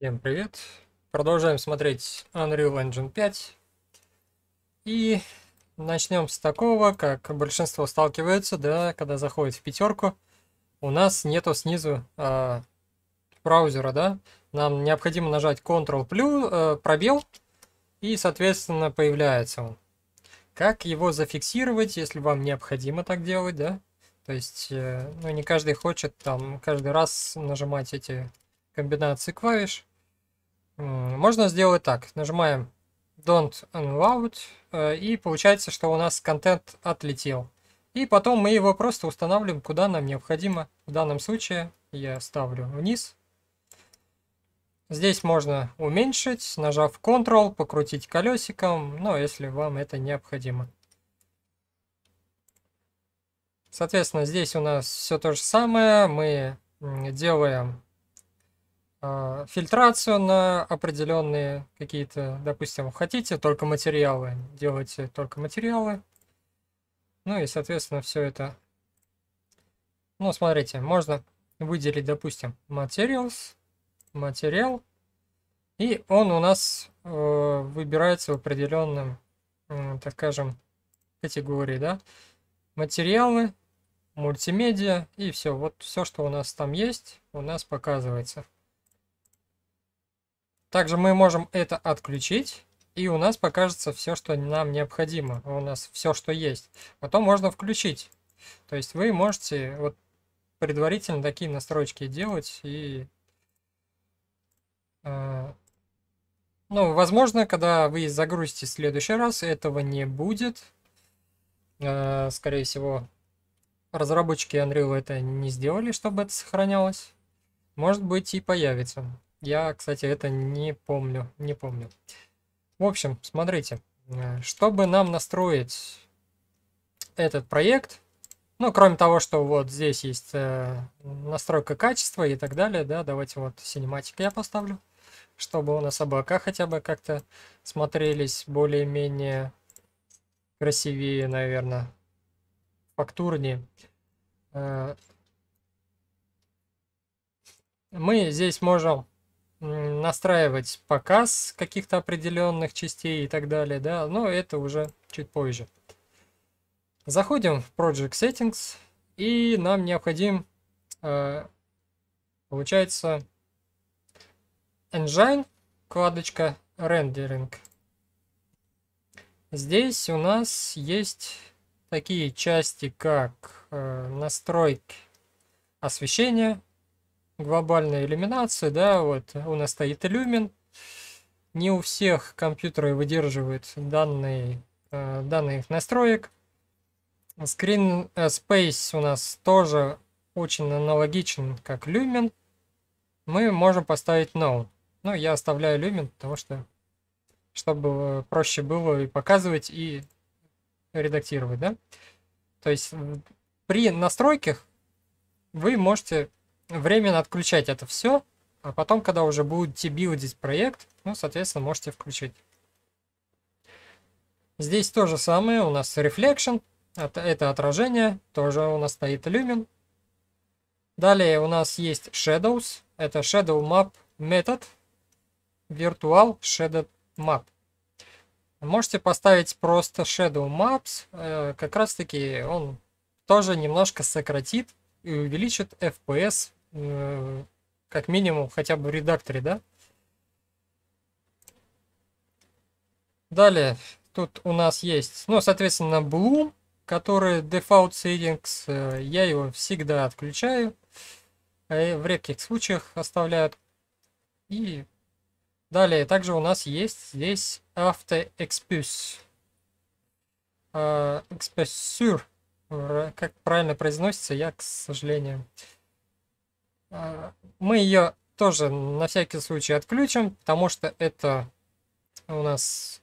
Всем привет! Продолжаем смотреть Unreal Engine 5. И начнем с такого, как большинство сталкиваются, да, когда заходит в пятерку. У нас нету снизу э, браузера, да. Нам необходимо нажать Ctrl плюс э, пробел, и, соответственно, появляется он. Как его зафиксировать, если вам необходимо так делать, да? То есть, э, ну, не каждый хочет там каждый раз нажимать эти комбинации клавиш. Можно сделать так. Нажимаем Don't Unload, э, и получается, что у нас контент отлетел. И потом мы его просто устанавливаем, куда нам необходимо. В данном случае я ставлю вниз. Здесь можно уменьшить, нажав Ctrl, покрутить колесиком, но если вам это необходимо. Соответственно, здесь у нас все то же самое. Мы делаем а, фильтрацию на определенные какие-то, допустим, хотите только материалы, делайте только материалы. Ну и, соответственно, все это... Ну, смотрите, можно выделить, допустим, materials, материал, и он у нас э, выбирается в определенном, э, так скажем, категории, да, материалы, мультимедиа и все. Вот все, что у нас там есть, у нас показывается. Также мы можем это отключить, и у нас покажется все, что нам необходимо. У нас все, что есть. Потом можно включить. То есть вы можете вот предварительно такие настройки делать и... Э, ну, возможно, когда вы загрузите в следующий раз, этого не будет. Э, скорее всего, разработчики Unreal это не сделали, чтобы это сохранялось. Может быть и появится. Я, кстати, это не помню, не помню. В общем, смотрите, э, чтобы нам настроить этот проект, ну, кроме того, что вот здесь есть э, настройка качества и так далее, да, давайте вот синематик я поставлю, чтобы у нас облака хотя бы как-то смотрелись более-менее красивее, наверное, фактурнее. Э, мы здесь можем настраивать показ каких-то определенных частей и так далее, да, но это уже чуть позже. Заходим в Project Settings, и нам необходим, э, получается, Engine, вкладочка Rendering. Здесь у нас есть такие части, как э, настройки освещения, глобальной иллюминации, да, вот у нас стоит люмин, Не у всех компьютеры выдерживают данные, э, данных настроек. Screen э, Space у нас тоже очень аналогичен, как люмин. Мы можем поставить No. Ну, я оставляю люмин, потому что чтобы э, проще было и показывать, и редактировать, да? То есть при настройках вы можете временно отключать это все, а потом, когда уже будете билдить проект, ну, соответственно, можете включить. Здесь то же самое, у нас Reflection, это отражение, тоже у нас стоит Lumen. Далее у нас есть Shadows, это Shadow Map method Virtual Shadow Map. Можете поставить просто Shadow Maps, э, как раз таки он тоже немножко сократит и увеличит FPS Э, как минимум хотя бы в редакторе, да? Далее, тут у нас есть, ну, соответственно, Bloom, который Default Settings, э, я его всегда отключаю, э, в редких случаях оставляют. И далее, также у нас есть здесь Auto Expus. Expusure, как правильно произносится, я, к сожалению, Э, мы ее тоже на всякий случай отключим, потому что это у нас...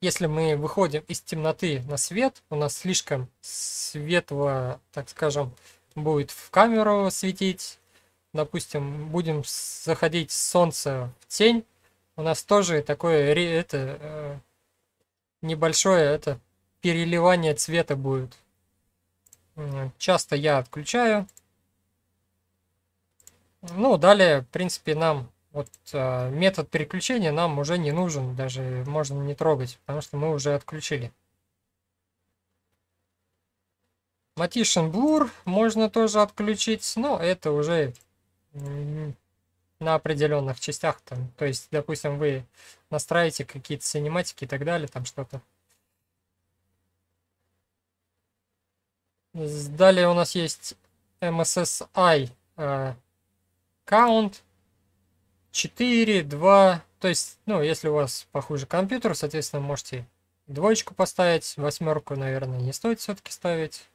Если мы выходим из темноты на свет, у нас слишком светло, так скажем, будет в камеру светить. Допустим, будем заходить с солнца в тень. У нас тоже такое это, э, небольшое это переливание цвета будет. Часто я отключаю ну, далее, в принципе, нам вот э, метод переключения нам уже не нужен, даже можно не трогать, потому что мы уже отключили. Matician Blur можно тоже отключить, но это уже на определенных частях. Там, то есть, допустим, вы настраиваете какие-то синематики и так далее, там что-то. Далее у нас есть MSSI а, count 4, 2. То есть, ну, если у вас похуже компьютер, соответственно, можете двоечку поставить. Восьмерку, наверное, не стоит все-таки ставить.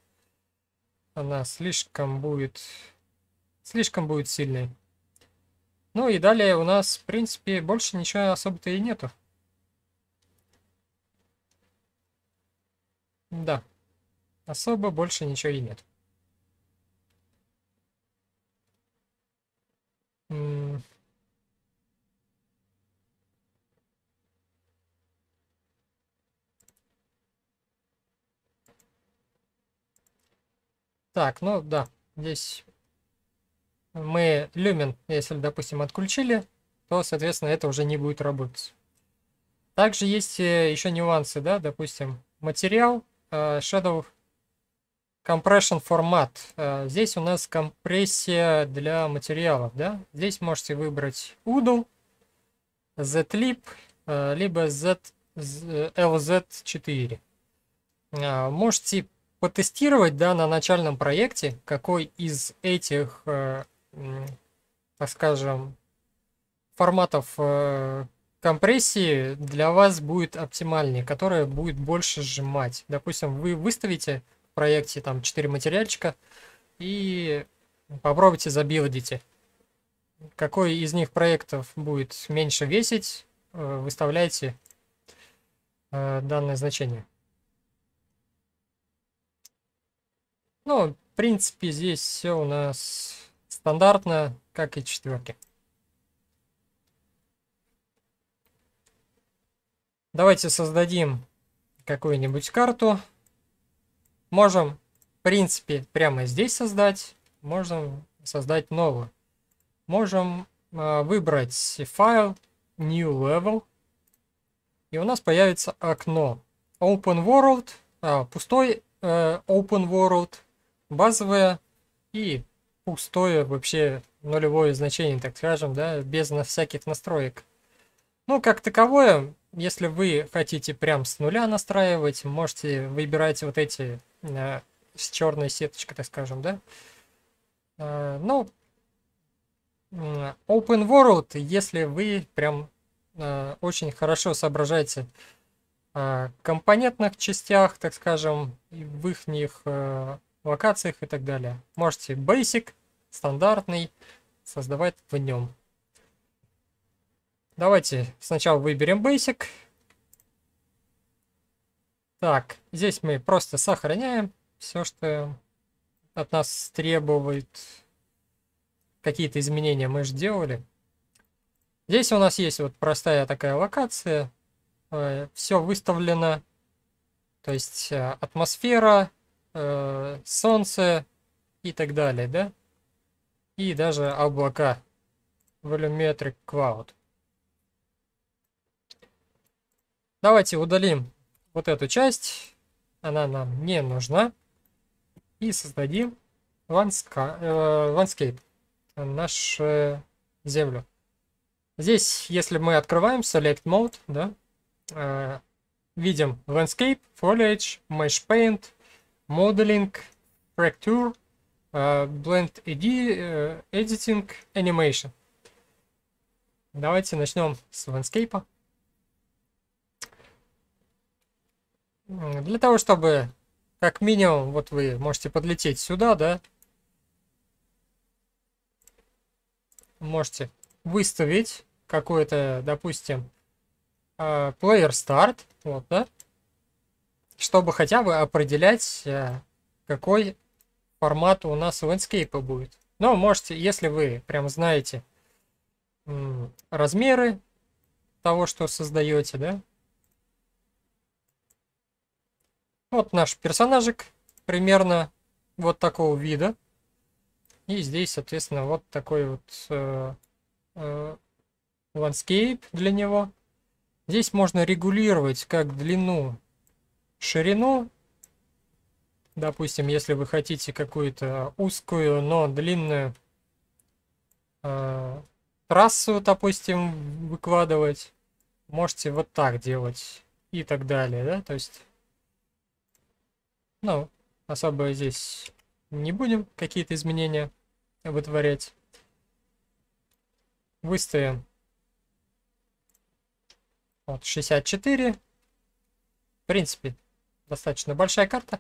Она слишком будет... Слишком будет сильной. Ну и далее у нас, в принципе, больше ничего особо-то и нету. Да. Особо больше ничего и нет. Так, ну да, здесь мы люмен, если, допустим, отключили, то, соответственно, это уже не будет работать. Также есть э, еще нюансы, да, допустим, материал, э, shadow compression формат. Э, здесь у нас компрессия для материалов, да. Здесь можете выбрать UDL, zlib, либо Z, LZ4. Можете потестировать да, на начальном проекте, какой из этих, э, так скажем, форматов э, компрессии для вас будет оптимальнее, которая будет больше сжимать. Допустим, вы выставите в проекте там 4 материальчика и попробуйте забилдите. Какой из них проектов будет меньше весить, э, выставляйте э, данное значение. Ну, в принципе, здесь все у нас стандартно, как и четверки. Давайте создадим какую-нибудь карту. Можем, в принципе, прямо здесь создать. Можем создать новую. Можем э, выбрать файл New Level. И у нас появится окно Open World, э, пустой э, Open World базовое и пустое вообще нулевое значение, так скажем, да, без на всяких настроек. Ну, как таковое, если вы хотите прям с нуля настраивать, можете выбирать вот эти э, с черной сеточкой, так скажем, да. Э, ну, Open World, если вы прям э, очень хорошо соображаете компонентных частях, так скажем, в их э, локациях и так далее. Можете basic, стандартный, создавать в нем. Давайте сначала выберем basic. Так, здесь мы просто сохраняем все, что от нас требует какие-то изменения мы же делали. Здесь у нас есть вот простая такая локация. Э, все выставлено. То есть э, атмосфера, э, солнце и так далее, да? И даже облака. Volumetric Cloud. Давайте удалим вот эту часть. Она нам не нужна. И создадим э, landscape Нашу землю. Здесь, если мы открываем Select Mode, да, э, видим Landscape, Foliage, Mesh Paint, Modeling, Fracture, э, Blend ED, э, Editing, Animation. Давайте начнем с ландскейпа. Для того, чтобы как минимум, вот вы можете подлететь сюда, да? Можете выставить какой-то, допустим, плеер э, старт, вот, да? чтобы хотя бы определять, э, какой формат у нас Landscape будет. Но можете, если вы прям знаете размеры того, что создаете, да. Вот наш персонажик примерно вот такого вида. И здесь, соответственно, вот такой вот э, э, landscape для него. Здесь можно регулировать как длину ширину. Допустим, если вы хотите какую-то узкую, но длинную э, трассу, допустим, выкладывать, можете вот так делать и так далее, да, то есть, ну, особо здесь не будем какие-то изменения вытворять. Выставим вот 64. В принципе, достаточно большая карта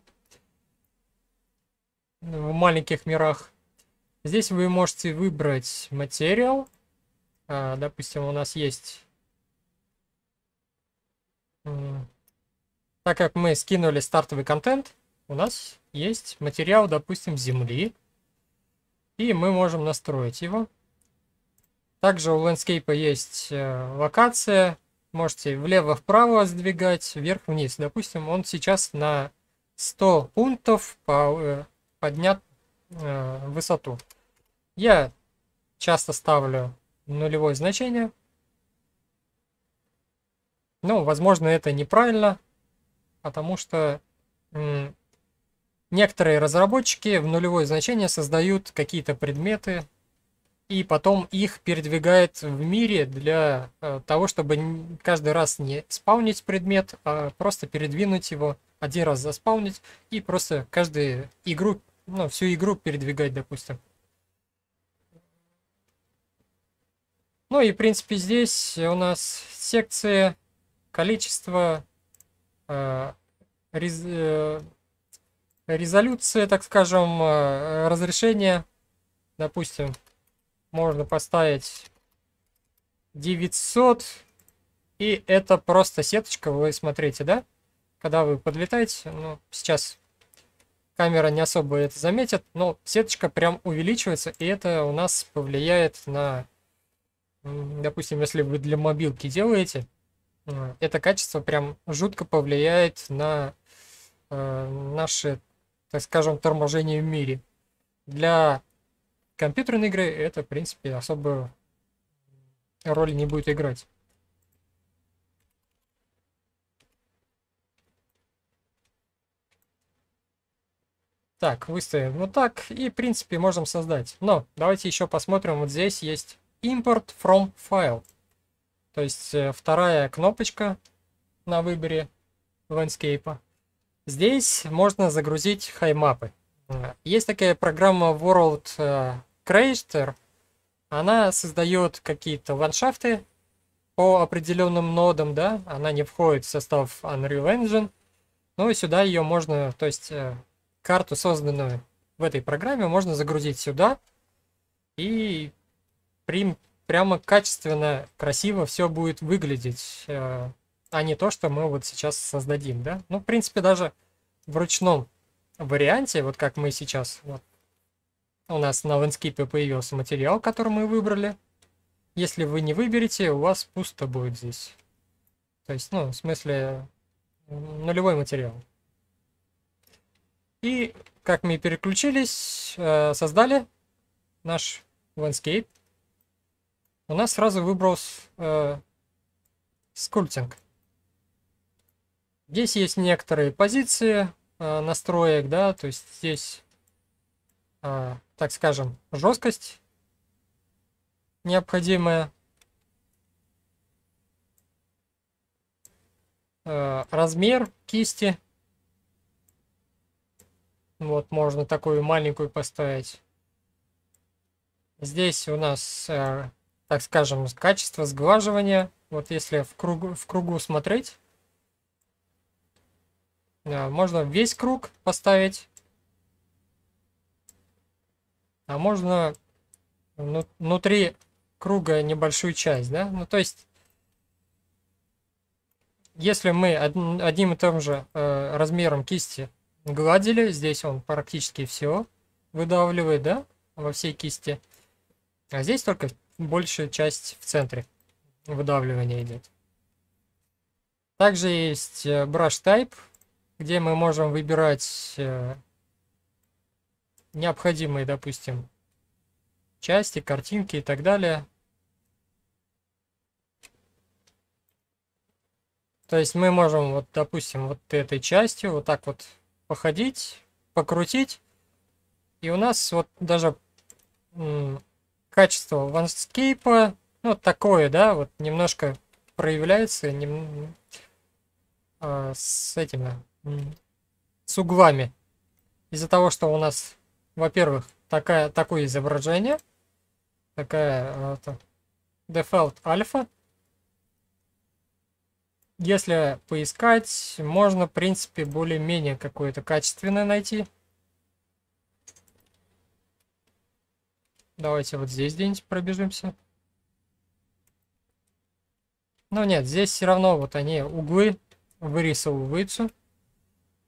в маленьких мирах. Здесь вы можете выбрать материал. А, допустим, у нас есть... Так как мы скинули стартовый контент, у нас есть материал, допустим, земли. И мы можем настроить его. Также у Landscape есть э, локация, можете влево-вправо сдвигать, вверх-вниз. Допустим, он сейчас на 100 пунктов э, поднят э, высоту. Я часто ставлю нулевое значение. Ну, возможно, это неправильно, потому что некоторые разработчики в нулевое значение создают какие-то предметы, и потом их передвигает в мире для э, того, чтобы каждый раз не спаунить предмет, а просто передвинуть его, один раз заспаунить и просто каждую игру, ну, всю игру передвигать, допустим. Ну и, в принципе, здесь у нас секция, количество, э, рез, э, резолюция, так скажем, э, разрешение, допустим, можно поставить 900. И это просто сеточка, вы смотрите, да? Когда вы подлетаете, ну, сейчас камера не особо это заметит, но сеточка прям увеличивается, и это у нас повлияет на... Допустим, если вы для мобилки делаете, э, это качество прям жутко повлияет на э, наши, так скажем, торможение в мире. Для Компьютерные игры это, в принципе, особо роли не будет играть. Так, выставим вот так. И, в принципе, можем создать. Но давайте еще посмотрим. Вот здесь есть import from file. То есть э, вторая кнопочка на выборе landscape. Здесь можно загрузить хаймапы. Есть такая программа World э, Creator. Она создает какие-то ландшафты по определенным нодам, да, она не входит в состав Unreal Engine. Ну и сюда ее можно, то есть э, карту, созданную в этой программе, можно загрузить сюда и прим, прямо качественно, красиво все будет выглядеть, э, а не то, что мы вот сейчас создадим, да. Ну, в принципе, даже в ручном варианте, вот как мы сейчас, вот, у нас на лендскипе появился материал, который мы выбрали. Если вы не выберете, у вас пусто будет здесь. То есть, ну, в смысле, нулевой материал. И как мы переключились, э, создали наш landscape, у нас сразу выбрался э, скульптинг. Здесь есть некоторые позиции, э, настроек, да, то есть здесь, э, так скажем, жесткость необходимая, э, размер кисти, вот можно такую маленькую поставить. Здесь у нас, э, так скажем, качество сглаживания. Вот если в кругу, в кругу смотреть, да, можно весь круг поставить. А можно ну, внутри круга небольшую часть, да? Ну, то есть, если мы одним и тем же э, размером кисти гладили, здесь он практически все выдавливает, да, во всей кисти. А здесь только большая часть в центре выдавливания идет. Также есть э, brush type, где мы можем выбирать э, необходимые, допустим, части, картинки и так далее. То есть мы можем, вот, допустим, вот этой частью вот так вот походить, покрутить. И у нас вот даже качество ванскейпа, ну, такое, да, вот немножко проявляется нем, а, с этим с углами. Из-за того, что у нас, во-первых, такая, такое изображение, такая э, это, default альфа. Если поискать, можно, в принципе, более-менее какое-то качественное найти. Давайте вот здесь где-нибудь пробежимся. Ну нет, здесь все равно вот они углы вырисовываются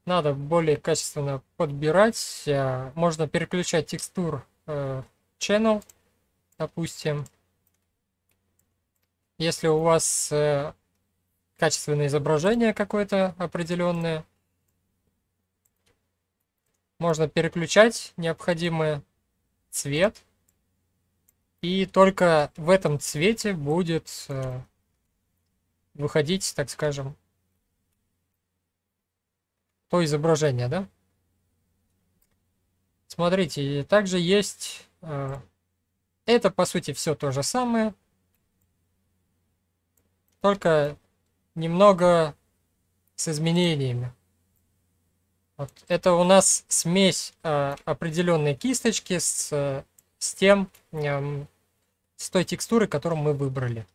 надо более качественно подбирать. Э, можно переключать текстур э, channel, допустим. Если у вас э, качественное изображение какое-то определенное, можно переключать необходимый цвет. И только в этом цвете будет выходить, так скажем, то изображение, да? Смотрите, также есть... Э, это, по сути, все то же самое. Только немного с изменениями. Вот это у нас смесь э, определенной кисточки с, э, с тем, э, с той текстурой, которую мы выбрали.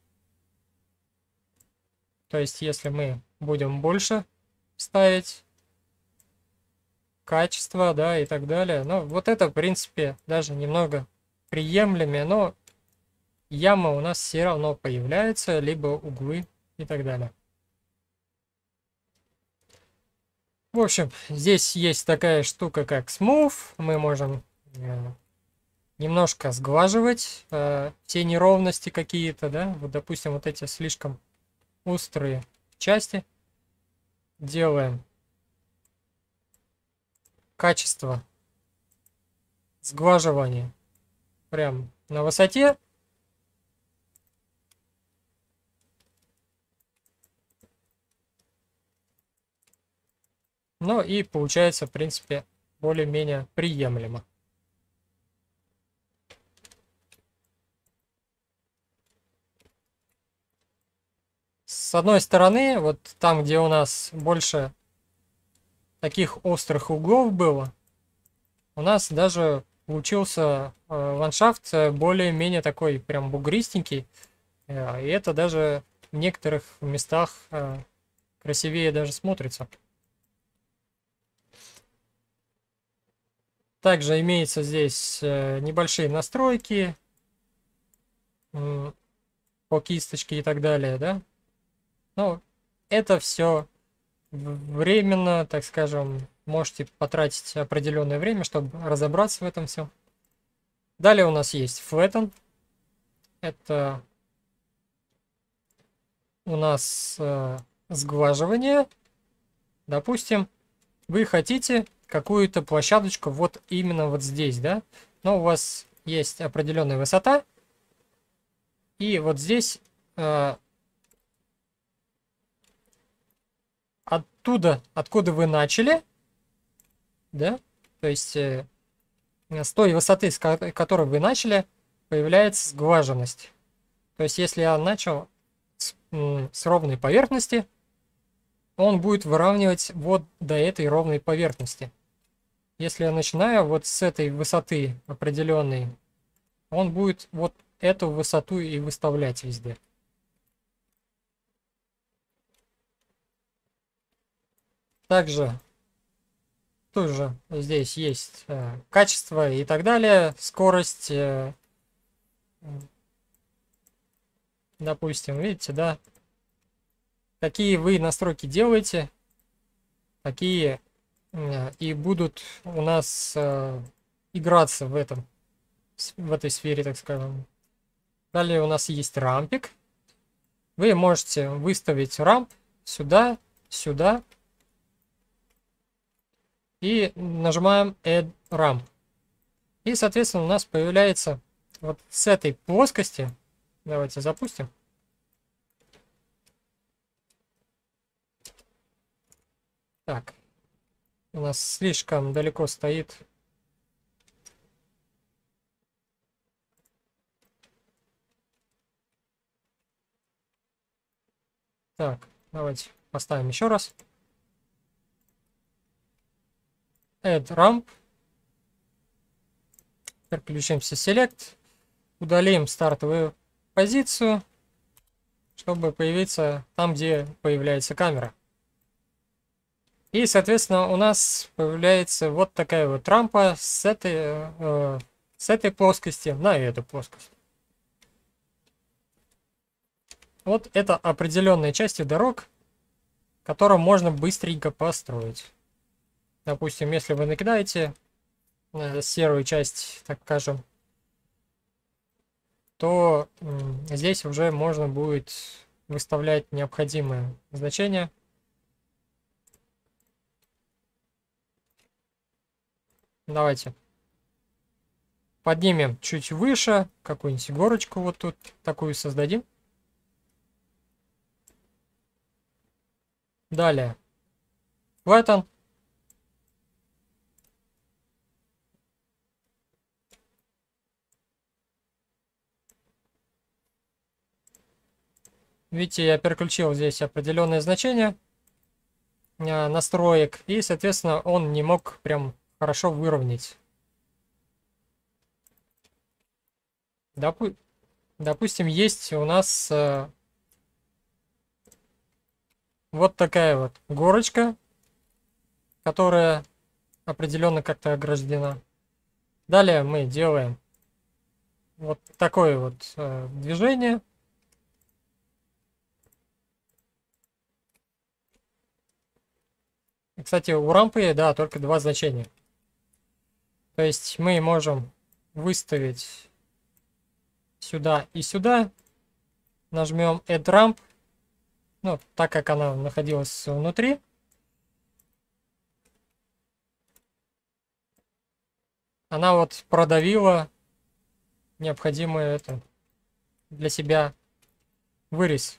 То есть, если мы будем больше ставить качество, да, и так далее. Но ну, вот это, в принципе, даже немного приемлемее, но яма у нас все равно появляется, либо углы и так далее. В общем, здесь есть такая штука, как Smooth. Мы можем э, немножко сглаживать э, те неровности какие-то, да. Вот, допустим, вот эти слишком острые части. Делаем качество сглаживания. Прям на высоте. Ну и получается, в принципе, более-менее приемлемо. С одной стороны, вот там, где у нас больше таких острых углов было, у нас даже получился э, ландшафт э, более-менее такой прям бугристенький. Э, и это даже в некоторых местах э, красивее даже смотрится. Также имеются здесь э, небольшие настройки по кисточке и так далее, да. Ну, это все временно, так скажем, можете потратить определенное время, чтобы разобраться в этом всем. Далее у нас есть Flatten. Это у нас э, сглаживание. Допустим, вы хотите какую-то площадочку вот именно вот здесь, да? Но у вас есть определенная высота. И вот здесь э, оттуда, откуда вы начали, да, то есть э, с той высоты, с которой вы начали, появляется сглаженность. То есть если я начал с, с ровной поверхности, он будет выравнивать вот до этой ровной поверхности. Если я начинаю вот с этой высоты определенной, он будет вот эту высоту и выставлять везде. Также тоже здесь есть э, качество и так далее, скорость, э, допустим, видите, да, какие вы настройки делаете, такие э, и будут у нас э, играться в этом, в этой сфере, так скажем. Далее у нас есть рампик. Вы можете выставить рамп сюда, сюда, и нажимаем Add Ramp. И, соответственно, у нас появляется вот с этой плоскости. Давайте запустим. Так. У нас слишком далеко стоит. Так, давайте поставим еще раз. add ramp. Переключимся select. Удалим стартовую позицию, чтобы появиться там, где появляется камера. И, соответственно, у нас появляется вот такая вот рампа с этой, э, с этой плоскости на эту плоскость. Вот это определенные части дорог, которые можно быстренько построить. Допустим, если вы накидаете э, серую часть, так скажем, то здесь уже можно будет выставлять необходимые значения. Давайте поднимем чуть выше, какую-нибудь горочку вот тут такую создадим. Далее. Flatten. Видите, я переключил здесь определенные значения а, настроек, и, соответственно, он не мог прям хорошо выровнять. Допу допустим, есть у нас э, вот такая вот горочка, которая определенно как-то ограждена. Далее мы делаем вот такое вот э, движение. Кстати, у рампы, да, только два значения. То есть мы можем выставить сюда и сюда. Нажмем Add Ramp. Ну, так как она находилась внутри. Она вот продавила необходимый это для себя вырез.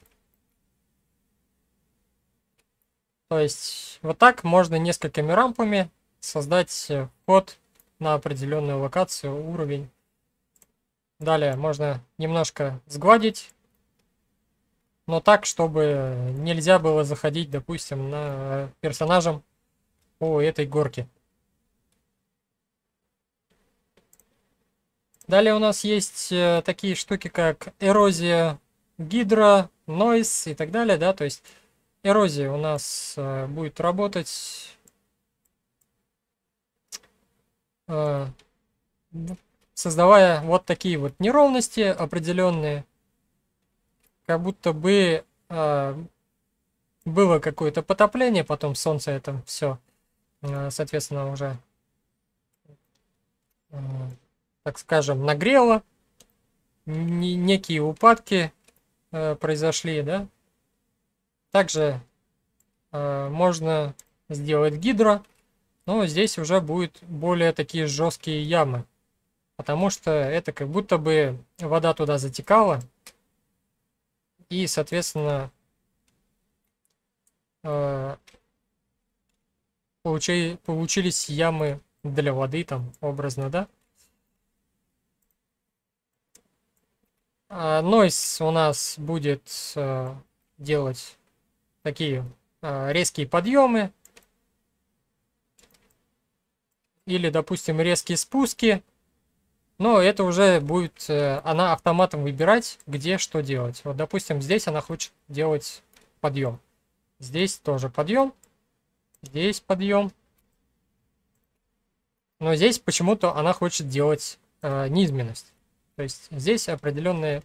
То есть вот так можно несколькими рампами создать э, вход на определенную локацию, уровень. Далее можно немножко сгладить, но так, чтобы нельзя было заходить, допустим, на персонажем по этой горке. Далее у нас есть э, такие штуки, как эрозия, гидро, нойс и так далее, да, то есть эрозия у нас э, будет работать э, создавая вот такие вот неровности определенные как будто бы э, было какое-то потопление потом солнце это все э, соответственно уже э, так скажем нагрело некие упадки э, произошли да также э, можно сделать гидро, но здесь уже будут более такие жесткие ямы. Потому что это как будто бы вода туда затекала. И, соответственно, э, получи, получились ямы для воды, там, образно, да? А, Нойс у нас будет э, делать такие а, резкие подъемы или, допустим, резкие спуски. Но это уже будет, э, она автоматом выбирать, где что делать. Вот, допустим, здесь она хочет делать подъем. Здесь тоже подъем. Здесь подъем. Но здесь почему-то она хочет делать э, низменность. То есть здесь определенные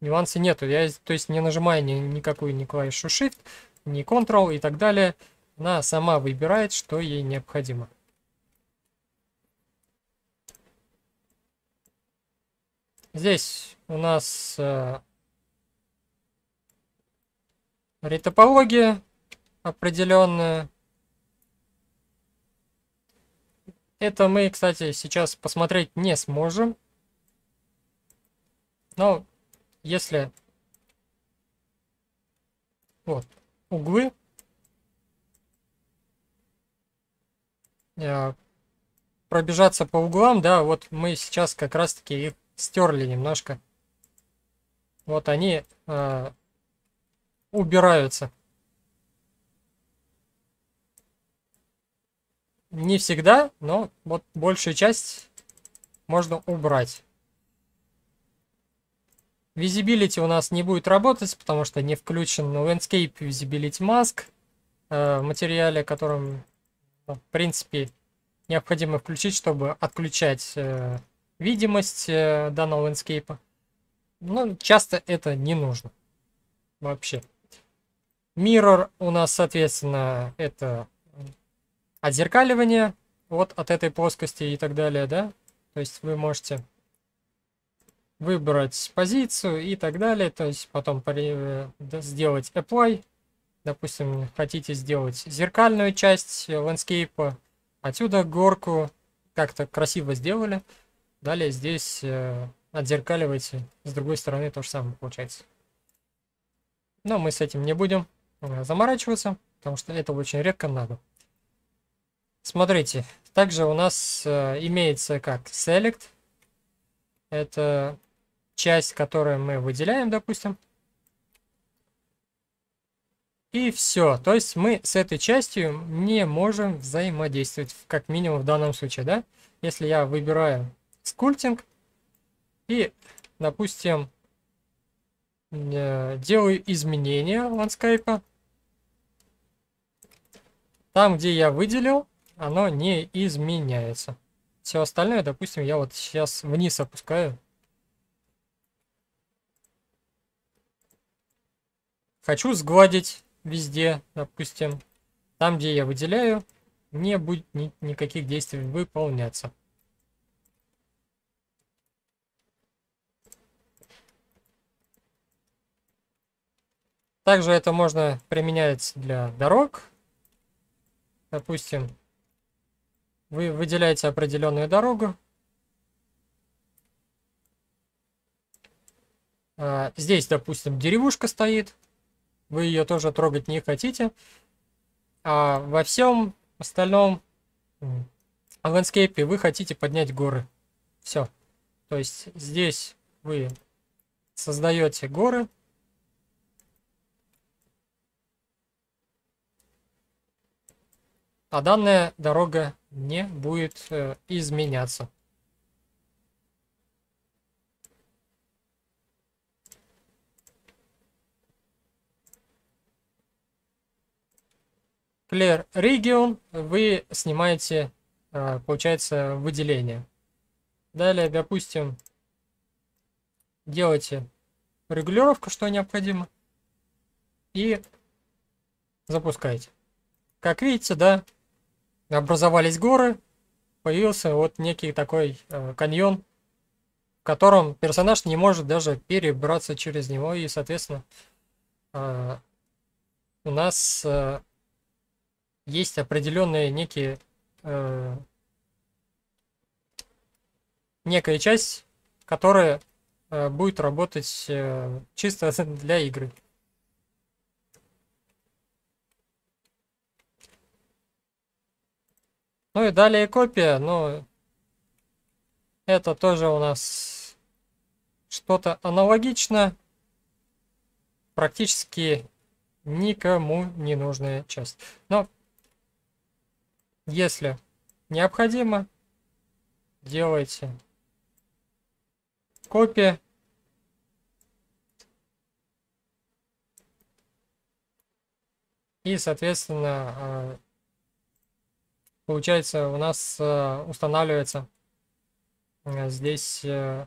Нюансы нету. Я, то есть, не нажимаю ни, никакую ни клавишу Shift, ни Control и так далее. Она сама выбирает, что ей необходимо. Здесь у нас э, ретопология определенная. Это мы, кстати, сейчас посмотреть не сможем. Но если вот углы э, пробежаться по углам, да, вот мы сейчас как раз-таки их стерли немножко. Вот они э, убираются. Не всегда, но вот большую часть можно убрать. Visibility у нас не будет работать, потому что не включен Landscape Visibility Mask э, в материале, которым, э, в принципе, необходимо включить, чтобы отключать э, видимость данного landscape. Но ну, часто это не нужно вообще. Mirror у нас, соответственно, это отзеркаливание вот от этой плоскости и так далее, да? То есть вы можете выбрать позицию и так далее. То есть потом э, сделать apply. Допустим, хотите сделать зеркальную часть ландскейпа, отсюда горку как-то красиво сделали. Далее здесь э, отзеркаливайте С другой стороны то же самое получается. Но мы с этим не будем э, заморачиваться, потому что это очень редко надо. Смотрите, также у нас имеется как select. Это часть, которую мы выделяем, допустим. И все. То есть мы с этой частью не можем взаимодействовать, как минимум в данном случае, да? Если я выбираю скульптинг и, допустим, э, делаю изменения ландскайпа, там, где я выделил, оно не изменяется. Все остальное, допустим, я вот сейчас вниз опускаю, Хочу сгладить везде, допустим. Там, где я выделяю, не будет ни никаких действий выполняться. Также это можно применять для дорог. Допустим, вы выделяете определенную дорогу. А, здесь, допустим, деревушка стоит вы ее тоже трогать не хотите. А во всем остальном в ландскейпе вы хотите поднять горы. Все. То есть здесь вы создаете горы. А данная дорога не будет э, изменяться. clear region вы снимаете, э, получается, выделение. Далее, допустим, делайте регулировку, что необходимо, и запускайте. Как видите, да, образовались горы, появился вот некий такой э, каньон, в котором персонаж не может даже перебраться через него, и, соответственно, э, у нас есть определенные некие... Э, некая часть, которая э, будет работать э, чисто для игры. Ну и далее копия, но это тоже у нас что-то аналогично. Практически никому не нужная часть. Но если необходимо, делайте копия. И, соответственно, а, получается, у нас а, устанавливается а, здесь... Э,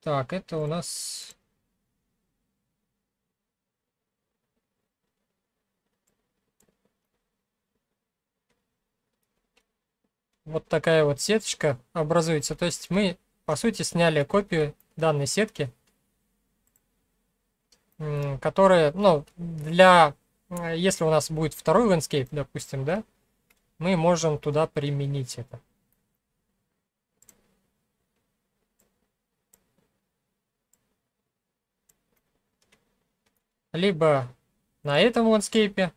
так, это у нас вот такая вот сеточка образуется. То есть мы, по сути, сняли копию данной сетки, которая, ну, для, э, если у нас будет второй ландскейп, допустим, да, мы можем туда применить это. Либо на этом ландскейпе,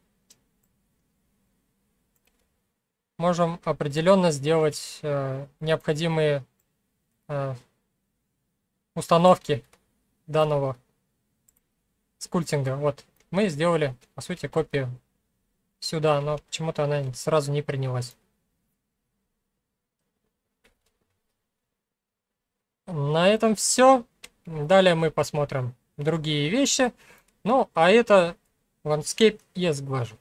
можем определенно сделать э, необходимые э, установки данного скульптинга. Вот, мы сделали, по сути, копию сюда, но почему-то она сразу не принялась. На этом все. Далее мы посмотрим другие вещи. Ну, а это Landscape я сглажу.